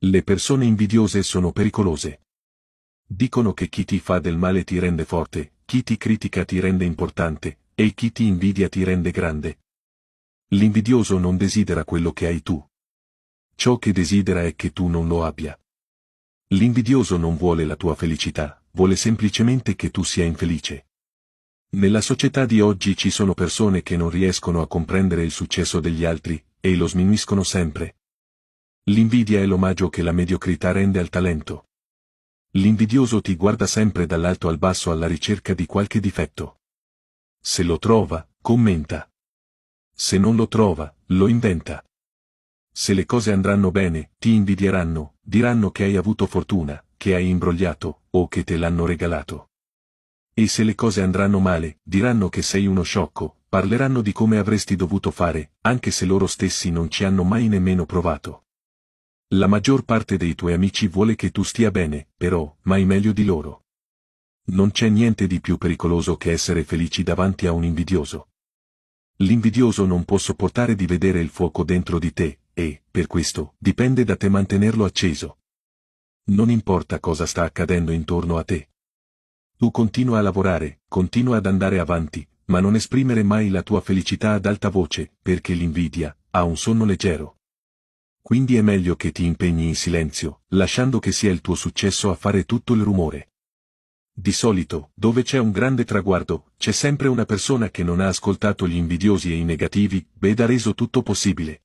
Le persone invidiose sono pericolose. Dicono che chi ti fa del male ti rende forte, chi ti critica ti rende importante, e chi ti invidia ti rende grande. L'invidioso non desidera quello che hai tu. Ciò che desidera è che tu non lo abbia. L'invidioso non vuole la tua felicità, vuole semplicemente che tu sia infelice. Nella società di oggi ci sono persone che non riescono a comprendere il successo degli altri, e lo sminuiscono sempre, L'invidia è l'omaggio che la mediocrità rende al talento. L'invidioso ti guarda sempre dall'alto al basso alla ricerca di qualche difetto. Se lo trova, commenta. Se non lo trova, lo inventa. Se le cose andranno bene, ti invidieranno, diranno che hai avuto fortuna, che hai imbrogliato, o che te l'hanno regalato. E se le cose andranno male, diranno che sei uno sciocco, parleranno di come avresti dovuto fare, anche se loro stessi non ci hanno mai nemmeno provato. La maggior parte dei tuoi amici vuole che tu stia bene, però, mai meglio di loro. Non c'è niente di più pericoloso che essere felici davanti a un invidioso. L'invidioso non può sopportare di vedere il fuoco dentro di te, e, per questo, dipende da te mantenerlo acceso. Non importa cosa sta accadendo intorno a te. Tu continua a lavorare, continua ad andare avanti, ma non esprimere mai la tua felicità ad alta voce, perché l'invidia, ha un sonno leggero quindi è meglio che ti impegni in silenzio, lasciando che sia il tuo successo a fare tutto il rumore. Di solito, dove c'è un grande traguardo, c'è sempre una persona che non ha ascoltato gli invidiosi e i negativi, ed ha reso tutto possibile.